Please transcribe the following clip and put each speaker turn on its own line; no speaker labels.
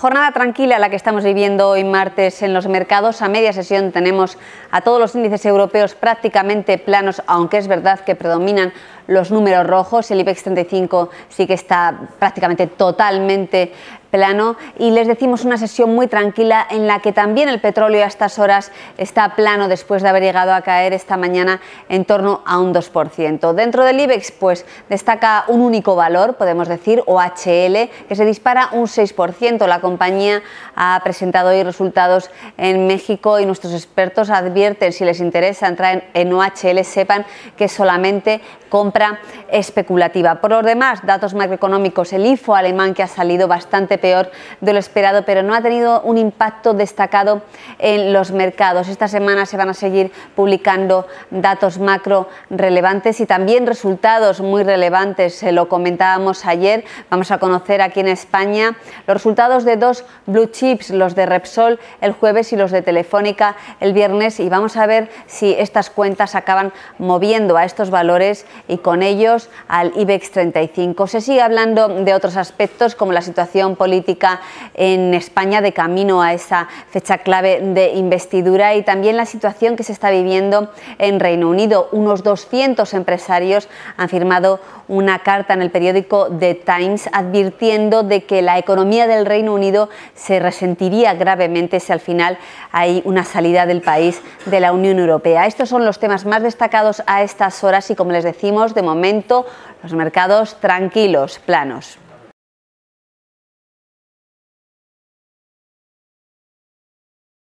Jornada tranquila la que estamos viviendo hoy martes en los mercados. A media sesión tenemos a todos los índices europeos prácticamente planos, aunque es verdad que predominan los números rojos. El IBEX 35 sí que está prácticamente totalmente plano y les decimos una sesión muy tranquila en la que también el petróleo a estas horas está plano después de haber llegado a caer esta mañana en torno a un 2%. Dentro del IBEX pues destaca un único valor, podemos decir, OHL, que se dispara un 6%. La compañía ha presentado hoy resultados en México y nuestros expertos advierten, si les interesa entrar en OHL, sepan que solamente compra especulativa. Por los demás, datos macroeconómicos, el IFO alemán que ha salido bastante peor de lo esperado, pero no ha tenido un impacto destacado en los mercados. Esta semana se van a seguir publicando datos macro relevantes y también resultados muy relevantes. Se lo comentábamos ayer. Vamos a conocer aquí en España los resultados de dos blue chips, los de Repsol el jueves y los de Telefónica el viernes. Y vamos a ver si estas cuentas acaban moviendo a estos valores y con ellos al IBEX 35. Se sigue hablando de otros aspectos como la situación política política en España de camino a esa fecha clave de investidura y también la situación que se está viviendo en Reino Unido. Unos 200 empresarios han firmado una carta en el periódico The Times advirtiendo de que la economía del Reino Unido se resentiría gravemente si al final hay una salida del país de la Unión Europea. Estos son los temas más destacados a estas horas y como les decimos, de momento los mercados tranquilos, planos.